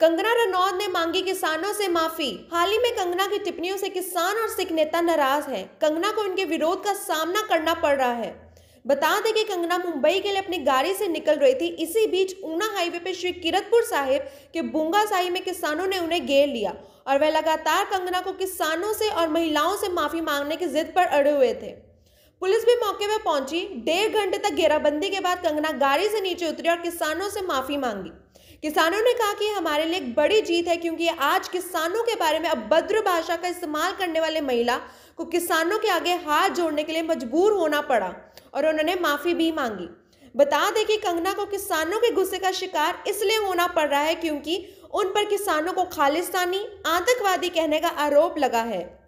कंगना रनौत ने मांगी किसानों से माफी हाल ही में कंगना की टिप्पणियों से किसान और सिख नेता नाराज हैं कंगना को इनके विरोध का सामना करना पड़ रहा है बता दें कि कंगना मुंबई के लिए अपनी गाड़ी से निकल रही थी इसी बीच ऊना हाईवे पर श्री किरतपुर साहिब के बूंगा साहिब में किसानों ने उन्हें घेर लिया और वह लगातार कंगना को किसानों से और महिलाओं से माफी मांगने की जिद पर अड़े हुए थे पुलिस भी मौके पर पहुंची डेढ़ घंटे तक घेराबंदी के बाद कंगना गाड़ी से नीचे उतरी और किसानों से माफी मांगी किसानों ने कहा कि हमारे लिए एक बड़ी जीत है क्योंकि आज किसानों के बारे में अभद्र भाषा का इस्तेमाल करने वाले महिला को किसानों के आगे हाथ जोड़ने के लिए मजबूर होना पड़ा और उन्होंने माफ़ी भी मांगी बता दें कि कंगना को किसानों के गुस्से का शिकार इसलिए होना पड़ रहा है क्योंकि उन पर किसानों को खालिस्तानी आतंकवादी कहने का आरोप लगा है